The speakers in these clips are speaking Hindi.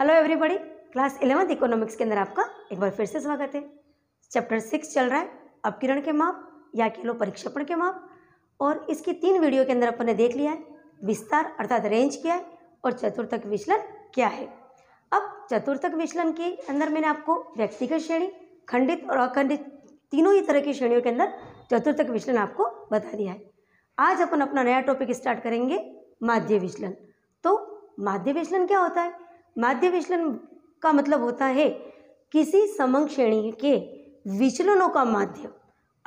hello everybody class eleventh economics के अंदर आपका एक बार फिर से स्वागत है चैप्टर सिक्स चल रहा है अपकिरण के माप या किलो परिक्षेपण के माप और इसकी तीन वीडियो के अंदर अपन ने देख लिया है विस्तार अर्थात रेंज क्या है और चतुर्थक विचलन क्या है अब चतुर्थक विचलन के अंदर मैंने आपको व्यक्तिगत श्रेणी खंडित और अखंडित तीनों ही तरह की श्रेणियों के अंदर चतुर्थक विचलन आपको बता दिया है आज अपन अपना नया टॉपिक स्टार्ट करेंगे माध्य विचलन तो माध्य विचलन क्या होता है माध्य विचलन का मतलब होता है किसी समंग श्रेणी के विचलनों का माध्यम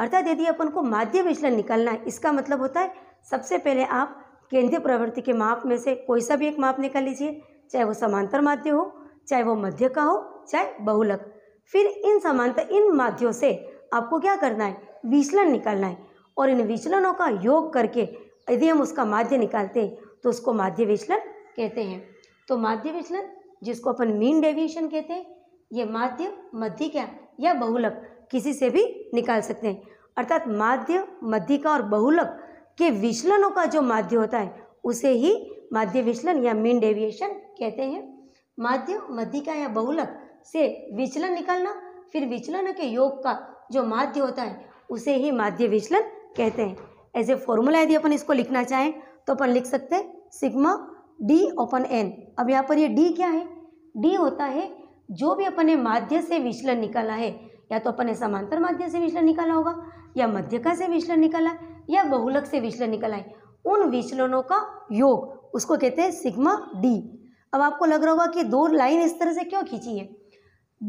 अर्थात यदि अपन को माध्य विचलन निकालना है इसका मतलब होता है सबसे पहले आप केंद्रीय प्रवृत्ति के माप में से कोई सा भी एक माप निकाल लीजिए चाहे वो समांतर माध्य हो चाहे वो मध्य का हो चाहे बहुलक फिर इन समांतर इन माध्यों से आपको क्या करना है विचलन निकालना है और इन विचलनों का योग करके यदि हम उसका माध्य निकालते हैं तो उसको माध्य विचलन कहते हैं तो माध्य विचलन जिसको अपन मीन डेविएशन कहते हैं ये माध्य मध्यिका या बहुलक किसी से भी निकाल सकते हैं अर्थात माध्य मध्यिका और बहुलक के विचलनों का जो माध्य होता है उसे ही माध्य विचलन या मीन डेविएशन कहते हैं माध्य मध्यिका या बहुलक से विचलन निकालना फिर विचलन के योग का जो माध्य होता है उसे ही माध्य विचलन कहते हैं ऐसे फॉर्मूला यदि अपन इसको लिखना चाहें तो अपन लिख सकते हैं सिग्मा डी ओपन एन अब यहाँ पर ये डी क्या है डी होता है जो भी अपन ने माध्य से विचलन निकाला है या तो अपन ने समांतर माध्य से विचलन निकाला होगा या मध्यका से विचलन निकाला या बहुलक से विचलन निकाला है उन विचलनों का योग उसको कहते हैं सिग्मा डी अब आपको लग रहा होगा कि दो लाइन इस तरह से क्यों खींची है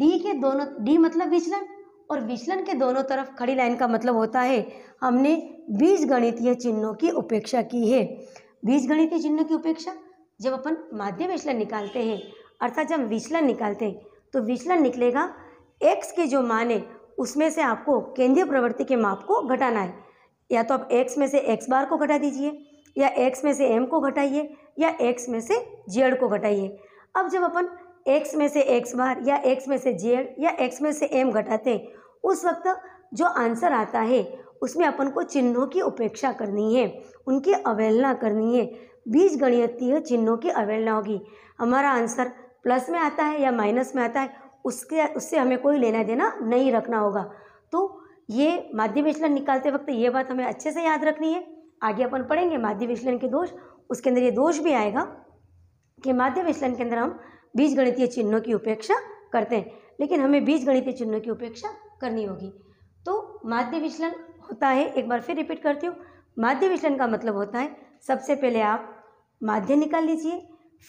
डी के दोनों डी मतलब विचलन और विचलन के दोनों तरफ खड़ी लाइन का मतलब होता है हमने बीज गणितीय चिन्हों की उपेक्षा की है बीज गणितीय चिन्हों की उपेक्षा जब अपन माध्य विचलन निकालते हैं अर्थात जब विचलन निकालते हैं तो विचलन निकलेगा एक्स के जो मान है उसमें से आपको केंद्रीय प्रवृत्ति के माप को घटाना है या तो आप एक्स में से एक्स बार को घटा दीजिए या एक्स में से एम को घटाइए या एक्स में से जेड को घटाइए अब जब अपन एक्स में से एक्स बार या एक्स में से जेड या एक्स में से एम घटाते हैं उस वक्त जो आंसर आता है उसमें अपन को चिन्हों की उपेक्षा करनी है उनकी अवहेलना करनी है बीज गणितीय चिन्हों की अवहेलना होगी हमारा आंसर प्लस में आता है या माइनस में आता है उसके उससे हमें कोई लेना देना नहीं रखना होगा तो ये माध्य विचलन निकालते वक्त ये बात हमें अच्छे से याद रखनी है आगे अपन पढ़ेंगे माध्य विचलन के दोष उसके अंदर ये दोष भी आएगा कि माध्य विचलन के अंदर हम बीज गणितीय चिन्हों की उपेक्षा करते हैं लेकिन हमें बीज गणितीय चिन्हों की उपेक्षा करनी होगी तो माध्य विचलन होता है एक बार फिर रिपीट करती हूँ माध्य विचलन का मतलब होता है सबसे पहले आप माध्य निकाल लीजिए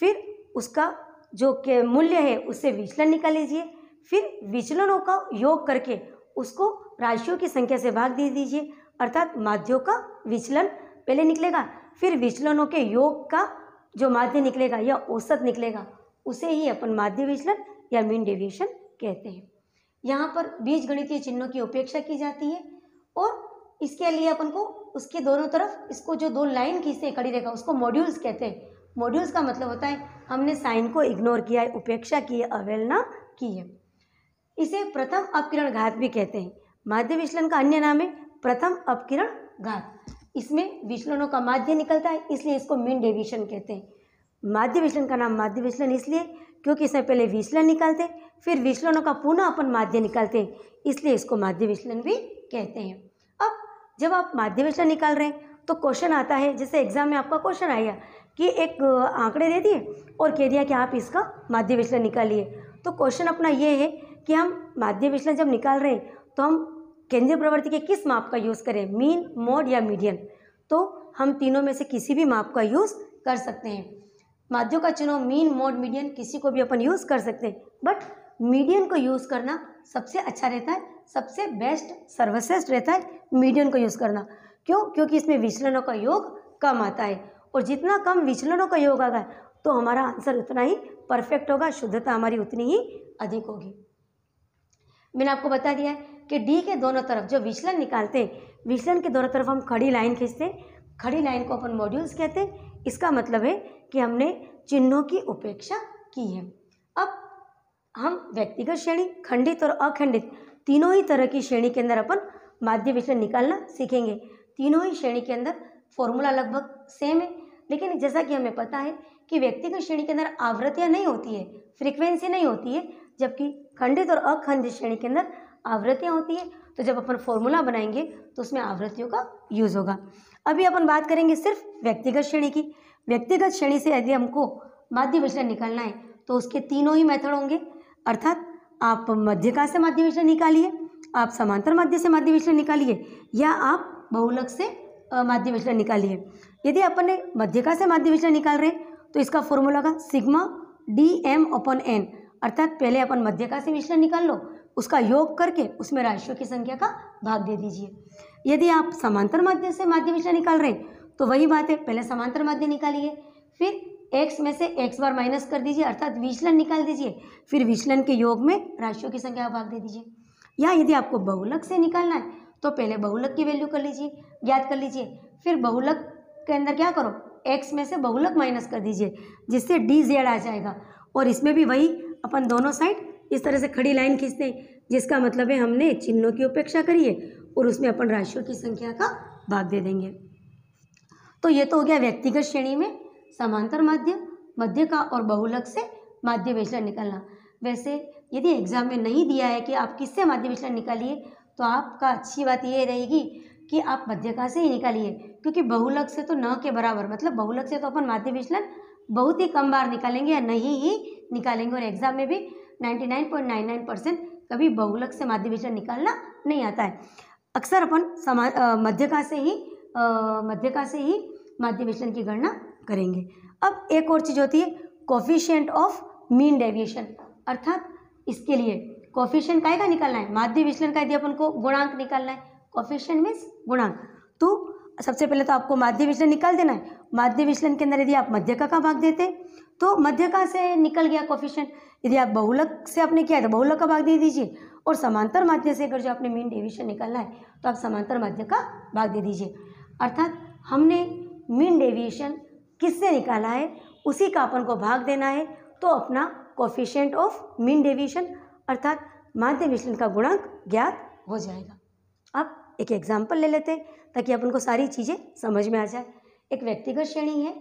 फिर उसका जो के मूल्य है उससे विचलन निकाल लीजिए फिर विचलनों का योग करके उसको राशियों की संख्या से भाग दे दीजिए अर्थात माध्यों का विचलन पहले निकलेगा फिर विचलनों के योग का जो माध्य निकलेगा या औसत निकलेगा उसे ही अपन माध्य विचलन या मीन डेविएशन कहते हैं यहाँ पर बीज गणितीय चिन्हों की उपेक्षा की जाती है और इसके लिए अपन को उसके दोनों तरफ इसको जो दो लाइन खींचते हैं खड़ी रेखा उसको मॉड्यूल्स कहते हैं मॉड्यूल्स का मतलब होता है हमने साइन को इग्नोर किया है उपेक्षा की है अवहेलना की है इसे प्रथम अपकिरण घात भी कहते हैं माध्य विचलन का अन्य नाम है प्रथम अपकिरण घात इसमें विचलनों का माध्य निकलता है इसलिए इसको मीन डेविशन कहते हैं माध्य विचलन का नाम माध्य विचलन इसलिए क्योंकि इसमें पहले विचलन निकालते फिर विचलनों का पुनः अपन माध्य निकालते हैं इसलिए इसको माध्य विचलन भी कहते हैं जब आप माध्यमिक निकाल रहे हैं तो क्वेश्चन आता है जैसे एग्जाम में आपका क्वेश्चन आया कि एक आंकड़े दे दिए और कह दिया कि आप इसका माध्य विश्लेषण निकालिए तो क्वेश्चन अपना ये है कि हम माध्य विश्लेषण जब निकाल रहे हैं तो हम केंद्रीय प्रवृत्ति के किस माप का यूज़ करें मीन मोड या मीडियन तो हम तीनों में से किसी भी माप का यूज़ कर सकते हैं माध्यों का चुनाव मीन मोड मीडियन किसी को भी अपन यूज़ कर सकते हैं बट मीडियन को यूज़ करना सबसे अच्छा रहता है सबसे बेस्ट सर्वश्रेष्ठ रहता है मीडियन को यूज़ करना क्यों क्योंकि इसमें विचलनों का योग कम आता है और जितना कम विचलनों का योग आगा तो हमारा आंसर उतना ही परफेक्ट होगा शुद्धता हमारी उतनी ही अधिक होगी मैंने आपको बता दिया है कि डी के दोनों तरफ जो विचलन निकालते हैं विचलन के दोनों तरफ हम खड़ी लाइन खींचते हैं खड़ी लाइन को अपन मॉड्यूल्स कहते हैं इसका मतलब है कि हमने चिन्हों की उपेक्षा की है अब हम व्यक्तिगत श्रेणी खंडित और अखंडित तीनों ही तरह की श्रेणी के अंदर अपन माध्य विचलन निकालना सीखेंगे तीनों ही श्रेणी के अंदर फॉर्मूला लगभग सेम है लेकिन जैसा कि हमें पता है कि व्यक्तिगत श्रेणी के अंदर आवृत्तियाँ नहीं होती है फ्रीक्वेंसी नहीं होती है जबकि खंडित और अखंडित श्रेणी के अंदर आवृत्तियाँ होती है तो जब अपन फॉर्मूला बनाएंगे तो उसमें आवृत्तियों का यूज़ होगा अभी अपन बात करेंगे सिर्फ व्यक्तिगत श्रेणी की व्यक्तिगत श्रेणी से यदि हमको माध्य विचलन निकालना है तो उसके तीनों ही मेथड होंगे अर्थात आप मध्य का से माध्य विश्लेषण निकालिए आप समांतर माध्य से माध्य विश्लेषण निकालिए या आप बहुलक से माध्य विश्लेषण निकालिए यदि अपन ने का से माध्य विश्लेषण निकाल रहे तो इसका फॉर्मूला का सिग्मा डी एम अपन एन अर्थात पहले अपन का से विश्लेषण निकाल लो उसका योग करके उसमें राशियों की संख्या का भाग दे दीजिए यदि आप समांतर माध्यम से माध्य विश्लेषण निकाल रहे तो वही बात है पहले समांतर माध्य निकालिए फिर एक्स में से एक्स बार माइनस कर दीजिए अर्थात विचलन निकाल दीजिए फिर विचलन के योग में राशियों की संख्या भाग दे दीजिए या यदि आपको बहुलक से निकालना है तो पहले बहुलक की वैल्यू कर लीजिए ज्ञात कर लीजिए फिर बहुलक के अंदर क्या करो एक्स में से बहुलक माइनस कर दीजिए जिससे डी जेड आ जाएगा और इसमें भी वही अपन दोनों साइड इस तरह से खड़ी लाइन खींचते हैं जिसका मतलब है हमने चिन्हों की उपेक्षा करी है और उसमें अपन राशियों की संख्या का भाग दे देंगे तो ये तो हो गया व्यक्तिगत श्रेणी में समांतर माध्य मध्य का और बहुलक से माध्य विचलन निकालना वैसे यदि एग्जाम में नहीं दिया है कि आप किससे माध्य विचलन निकालिए तो आपका अच्छी बात ये रहेगी कि आप मध्य का से ही निकालिए क्योंकि बहुलक से तो न के बराबर मतलब बहुलक से तो अपन माध्य विचलन बहुत ही कम बार निकालेंगे या नहीं ही निकालेंगे और एग्जाम में भी नाइन्टी परसेंट कभी बहुलक से माध्य विचलन निकालना नहीं आता है अक्सर अपन समा मध्य का से ही मध्य का से ही माध्य विचलन की गणना करेंगे अब एक और चीज़ होती है कॉफिशियंट ऑफ मीन डेविएशन अर्थात इसके लिए कॉफिशियंट का का निकालना है माध्य विचलन का यदि अपन को गुणांक निकालना है कॉफिशियंट मीन्स गुणांक तो सबसे पहले तो आपको माध्य विचलन निकाल देना है माध्य विचलन के अंदर यदि आप मध्यका का भाग देते तो मध्य का से निकल गया कॉफिशियंट यदि आप बहुलक से आपने किया है तो बहुलक का भाग दे दीजिए और समांतर माध्य से अगर जो आपने मीन डेविएशन निकालना है तो आप समांतर माध्य का भाग दे दीजिए अर्थात हमने मीन डेविएशन किससे निकाला है उसी का अपन को भाग देना है तो अपना कोफिशियंट ऑफ मीन डेविएशन अर्थात माध्य विचलन का गुणांक ज्ञात हो जाएगा अब एक एग्जाम्पल ले लेते हैं ताकि अपन को सारी चीज़ें समझ में आ जाए एक व्यक्तिगत श्रेणी है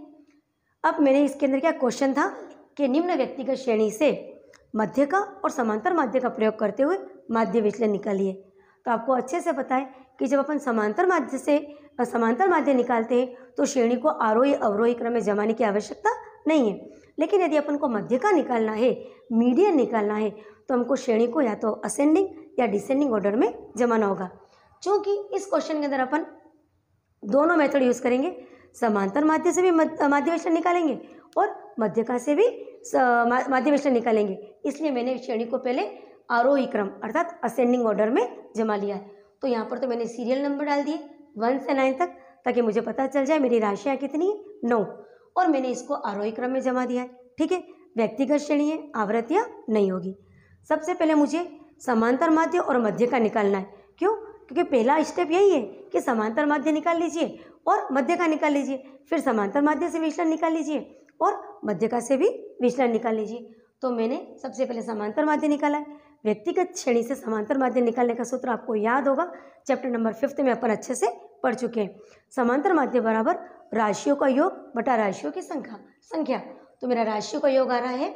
अब मैंने इसके अंदर क्या क्वेश्चन था कि निम्न व्यक्तिगत श्रेणी से मध्य का और समांतर माध्य का प्रयोग करते हुए माध्य विचलन निकालिए तो आपको अच्छे से पता है कि जब अपन समांतर माध्य से समांतर माध्य निकालते हैं तो श्रेणी को आरोही अवरोही क्रम में जमाने की आवश्यकता नहीं है लेकिन यदि अपन को मध्य का निकालना है मीडियन निकालना है तो हमको श्रेणी को या तो असेंडिंग या डिसेंडिंग ऑर्डर में जमाना होगा चूँकि इस क्वेश्चन के अंदर अपन दोनों मेथड यूज़ करेंगे समांतर माध्य से भी माध्य निकालेंगे और मध्यका से भी माध्य निकालेंगे इसलिए मैंने श्रेणी को पहले आरोही क्रम अर्थात असेंडिंग ऑर्डर में जमा लिया है तो यहाँ पर तो मैंने सीरियल नंबर डाल दिए वन से नाइन तक ताकि मुझे पता चल जाए मेरी राशियाँ कितनी है नौ और मैंने इसको आरोही क्रम में जमा दिया है ठीक है व्यक्तिगत श्रेणी है आवृत्तियाँ नहीं होगी सबसे पहले मुझे समांतर माध्य और मध्य का निकालना है क्यों क्योंकि पहला स्टेप यही है कि समांतर माध्य निकाल लीजिए और मध्य का निकाल लीजिए फिर समांतर माध्य से विचलन निकाल लीजिए और मध्य का से भी विचलन निकाल लीजिए तो मैंने सबसे पहले समांतर माध्य निकाला है व्यक्तिगत श्रेणी से समांतर माध्य निकालने का सूत्र आपको याद होगा चैप्टर नंबर फिफ्थ में अपन अच्छे से पढ़ चुके हैं समांतर माध्य बराबर राशियों का योग बटा राशियों की संख्या संख्या तो मेरा राशियों का योग आ रहा है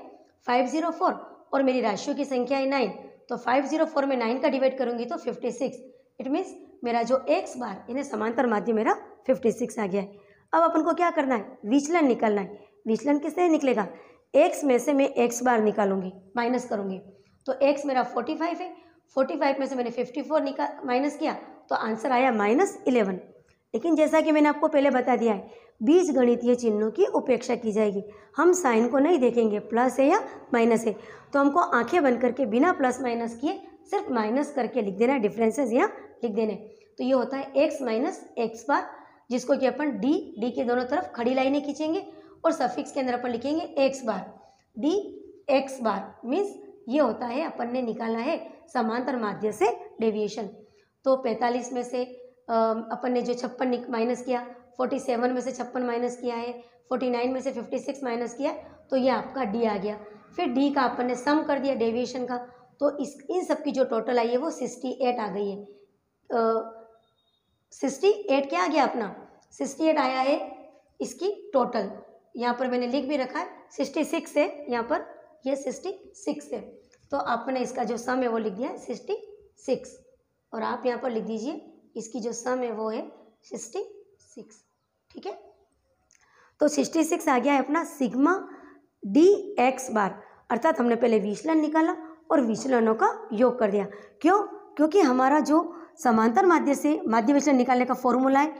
फाइव जीरो फोर और मेरी राशियों की संख्या है नाइन तो फाइव जीरो फोर में नाइन का डिवाइड करूंगी तो फिफ्टी सिक्स इट मीन्स मेरा जो एक्स बार यानी समांतर माध्य मेरा फिफ्टी सिक्स आ गया है अब अपन को क्या करना है विचलन निकालना है विचलन किससे निकलेगा एक्स में से मैं एक्स बार निकालूंगी माइनस करूंगी तो एक्स मेरा फोर्टी फाइव है फोर्टी फाइव में से मैंने फिफ्टी फोर निकाल माइनस किया तो आंसर आया माइनस इलेवन लेकिन जैसा कि मैंने आपको पहले बता दिया है बीज गणितीय चिन्हों की उपेक्षा की जाएगी हम साइन को नहीं देखेंगे प्लस है या माइनस है तो हमको आंखें बंद करके बिना प्लस माइनस किए सिर्फ माइनस करके लिख देना है डिफ्रेंसेज यहाँ लिख देने तो ये होता है एक्स माइनस एक्स बार जिसको कि अपन डी डी के दोनों तरफ खड़ी लाइनें खींचेंगे और सफिक्स के अंदर अपन लिखेंगे X bar D X bar means ये होता है अपन ने निकाला है समांतर माध्य से डेविएशन तो 45 में से अपन ने जो छप्पन माइनस किया 47 में से छप्पन माइनस किया है 49 में से 56 माइनस किया तो ये आपका डी आ गया फिर डी का अपन ने सम कर दिया डेविएशन का तो इस इन सब की जो टोटल आई है वो सिक्सटी एट आ गई है सिक्सटी एट क्या आ गया अपना सिक्सटी एट आया है इसकी टोटल यहाँ पर मैंने लिख भी रखा है सिक्सटी सिक्स है यहाँ पर ये सिक्सटी सिक्स है तो आपने इसका जो सम है वो लिख दिया सिक्सटी सिक्स और आप यहाँ पर लिख दीजिए इसकी जो सम है वो है सिक्सटी सिक्स ठीक है तो सिक्सटी सिक्स आ गया है अपना सिग्मा डी एक्स बार अर्थात हमने पहले विचलन निकाला और विचलनों का योग कर दिया क्यों क्योंकि हमारा जो समांतर माध्य से माध्य विचलन निकालने का फॉर्मूला है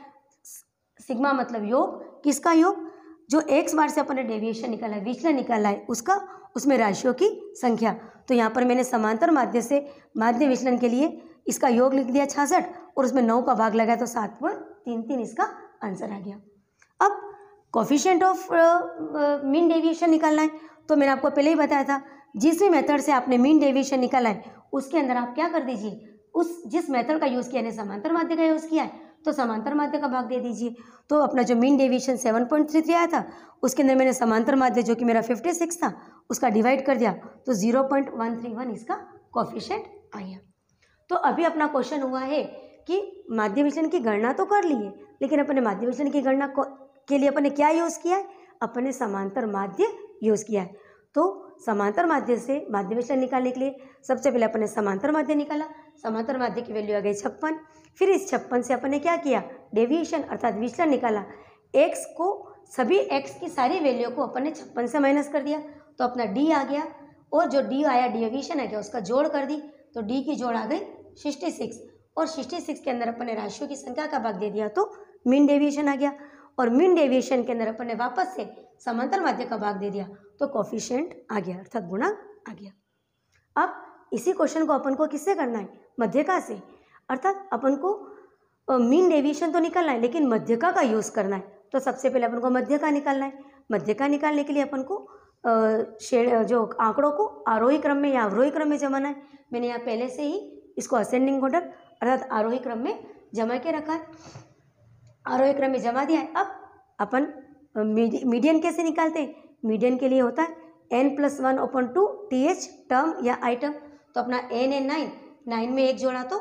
सिग्मा मतलब योग किसका योग जो एक्स बार से अपने डेविएशन निकाला है विचलन निकाला है उसका उसमें राशियों की संख्या तो यहाँ पर मैंने समांतर माध्य से माध्य विचलन के लिए इसका योग लिख दिया छासठ और उसमें नौ का भाग लगाया तो सात पॉइंट तीन तीन इसका आंसर आ गया अब कॉफिशेंट ऑफ मीन डेविएशन निकालना है तो मैंने आपको पहले ही बताया था जिस भी मेथड से आपने मीन डेविएशन निकाला है उसके अंदर आप क्या कर दीजिए उस जिस मेथड का यूज़ किया है समांतर माध्य का यूज़ किया है तो समांतर माध्य का भाग दे दीजिए तो अपना जो मीन डेविएशन 7.33 आया था उसके अंदर मैंने समांतर माध्य जो कि मेरा 56 था उसका डिवाइड कर दिया तो 0.131 इसका कॉफिशेंट आया तो अभी अपना क्वेश्चन हुआ है कि माध्य विचलन की गणना तो कर ली है लेकिन अपने माध्य विचलन की गणना के लिए अपने क्या यूज़ किया है अपने समांतर माध्य यूज़ किया है तो समांतर माध्य से माध्य विचलन निकालने के लिए सबसे पहले अपने समांतर माध्य निकाला समांतर माध्य की वैल्यू आ गई छप्पन फिर इस छप्पन से अपन ने क्या किया डेविएशन अर्थात विचलन निकाला एक्स को सभी एक्स की सारी वैल्यू को अपन ने छप्पन से माइनस कर दिया तो अपना डी आ गया और जो डी आया डेविएशन आ गया उसका जोड़ कर दी तो डी की जोड़ आ गई सिक्सटी सिक्स और सिक्सटी सिक्स के अंदर अपन ने राशियों की संख्या का भाग दे दिया तो मीन डेविएशन आ गया और मीन डेविएशन के अंदर अपन ने वापस से समांतर माध्य का भाग दे दिया तो कॉफिशेंट आ गया अर्थात गुणा आ गया अब इसी क्वेश्चन को अपन को किससे करना है मध्यका से अर्थात अपन को मीन डेविएशन तो निकालना है लेकिन मध्यका का यूज़ करना है तो सबसे पहले अपन को मध्यका निकालना है मध्यका निकालने के लिए अपन को शेड जो आंकड़ों को आरोही क्रम में या अवरोही क्रम में जमाना है मैंने यहाँ पहले से ही इसको असेंडिंग ऑर्डर अर्थात आरोही क्रम में जमा के रखा है आरोही क्रम में जमा दिया है अब अपन मीडियन कैसे निकालते हैं मीडियन के लिए होता है एन प्लस वन ओपन टू टी एच टर्म या आइटम तो अपना एन एन नाइन नाइन में एक जोड़ा तो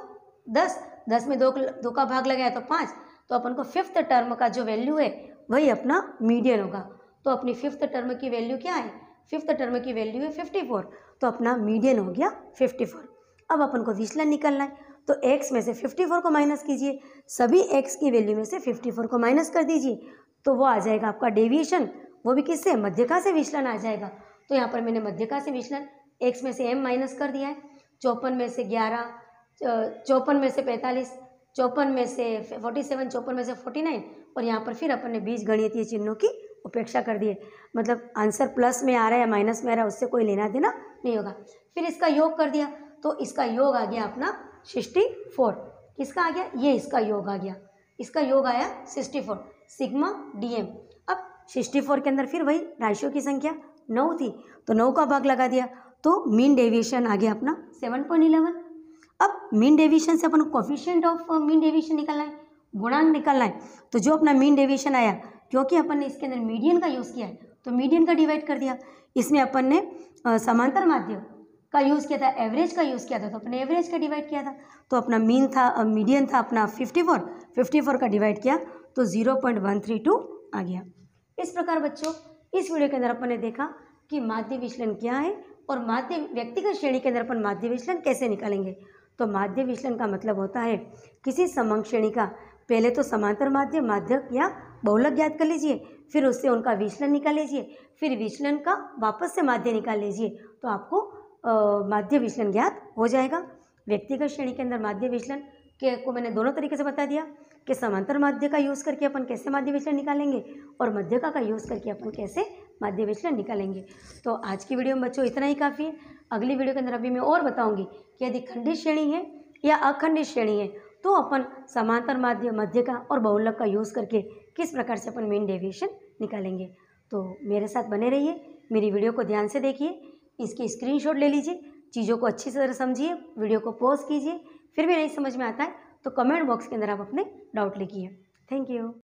दस दस में दो दो का भाग लगाया तो पाँच तो अपन को फिफ्थ टर्म का जो वैल्यू है वही अपना मीडियन होगा तो अपनी फिफ्थ टर्म की वैल्यू क्या है फिफ्थ टर्म की वैल्यू है फिफ्टी फोर तो अपना मीडियन हो गया फिफ्टी फोर अब अपन को विचलन निकलना है तो x में से फिफ्टी फोर को माइनस कीजिए सभी x की वैल्यू में से फिफ्टी फोर को माइनस कर दीजिए तो वो आ जाएगा आपका डेविएशन वो भी किससे मध्यका से विचलन आ जाएगा तो यहाँ पर मैंने मध्यका से विचलन एक्स में से एम माइनस कर दिया है चौपन में से ग्यारह चौपन में से पैंतालीस चौपन में से फोर्टी सेवन चौपन में से फोर्टी नाइन और यहाँ पर फिर अपन ने बीज गणितीय चिन्हों की उपेक्षा कर दी है मतलब आंसर प्लस में आ रहा है या माइनस में आ रहा है उससे कोई लेना देना नहीं होगा फिर इसका योग कर दिया तो इसका योग आ गया अपना सिक्सटी फोर किसका आ गया ये इसका योग आ गया इसका योग आया sixty four sigma D M अब सिक्सटी फोर के अंदर फिर वही राशियों की संख्या नौ थी तो नौ का भाग लगा दिया तो मीन डेविएशन आ गया अपना सेवन पॉइंट इलेवन अब मीन डेविएशन से अपन कोफिशियंट ऑफ मीन डेविएशन निकालना है गुणांक निकालना है तो जो अपना मीन डेविएशन आया क्योंकि अपन ने इसके अंदर मीडियन का यूज़ किया है तो मीडियन का डिवाइड कर दिया इसमें अपन ने uh, समांतर माध्य का यूज़ किया था एवरेज का यूज़ किया था तो अपने एवरेज का डिवाइड किया था तो अपना मीन था मीडियन uh, था अपना फिफ्टी फोर फिफ्टी फोर का डिवाइड किया तो zero point one three two आ गया इस प्रकार बच्चों इस वीडियो के अंदर अपन ने देखा कि माध्य विचलन क्या है और माध्य व्यक्तिगत श्रेणी के अंदर अपन माध्य विचलन कैसे निकालेंगे तो माध्य विचलन का मतलब होता है किसी समंग श्रेणी का पहले तो समांतर माध्य माध्यक या बहुलक ज्ञात कर लीजिए फिर उससे उनका विचलन निकाल लीजिए फिर विचलन का वापस से माध्य निकाल लीजिए तो आपको माध्य विचलन ज्ञात हो जाएगा व्यक्तिगत श्रेणी के अंदर माध्य विचलन के को मैंने दोनों तरीके से बता दिया कि समांतर माध्य का यूज़ करके अपन कैसे माध्य विचलन निकालेंगे और मध्यका का यूज़ करके अपन कैसे माध्य विचलन निकालेंगे तो आज की वीडियो में बच्चों इतना ही काफ़ी है अगली वीडियो के अंदर अभी मैं और बताऊंगी कि यदि खंडित श्रेणी है या अखंडित श्रेणी है तो अपन समांतर माध्य मध्य का और बहुलक का यूज़ करके किस प्रकार से अपन मेन डेविएशन निकालेंगे तो मेरे साथ बने रहिए मेरी वीडियो को ध्यान से देखिए इसकी स्क्रीनशॉट ले लीजिए चीज़ों को अच्छी तरह समझिए वीडियो को पॉज कीजिए फिर भी नहीं समझ में आता है तो कमेंट बॉक्स के अंदर आप अपने डाउट लिखिए थैंक यू